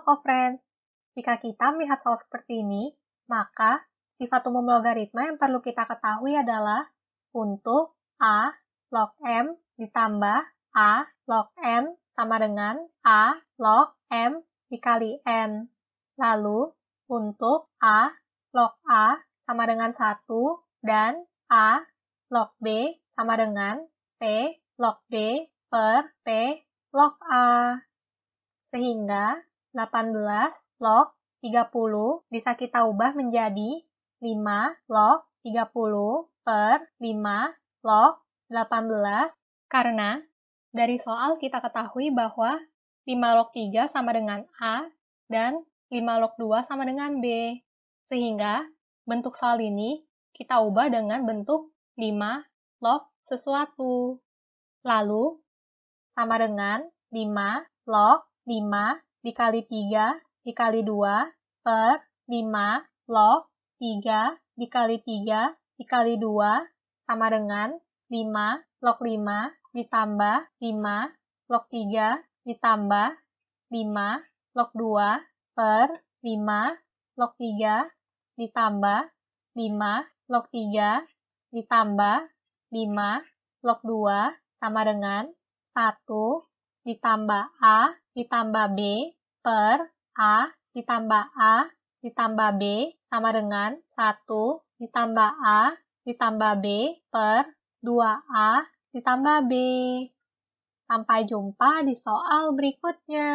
Friends. jika kita melihat soal seperti ini, maka sifat umum logaritma yang perlu kita ketahui adalah untuk A log M ditambah A log N sama dengan A log M dikali N. Lalu, untuk A log A sama dengan 1 dan A log B sama dengan P log B per P log A. Sehingga 18 log 30 bisa kita ubah menjadi 5 log 30 per 5 log 18 karena dari soal kita ketahui bahwa 5 log 3 sama dengan A dan 5 log 2 sama dengan B. Sehingga bentuk soal ini kita ubah dengan bentuk 5 log sesuatu. Lalu sama dengan 5 log 5 dikali 3 dikali 2 per 5 log 3 dikali 3 dikali 2 sama dengan 5 log 5 ditambah 5 log 3 ditambah 5 log 2 per 5 log 3 ditambah 5 log 3 ditambah 5 log 2 sama dengan 1 ditambah A ditambah B per A ditambah A ditambah B sama dengan 1 ditambah A ditambah B per 2A ditambah B. Sampai jumpa di soal berikutnya.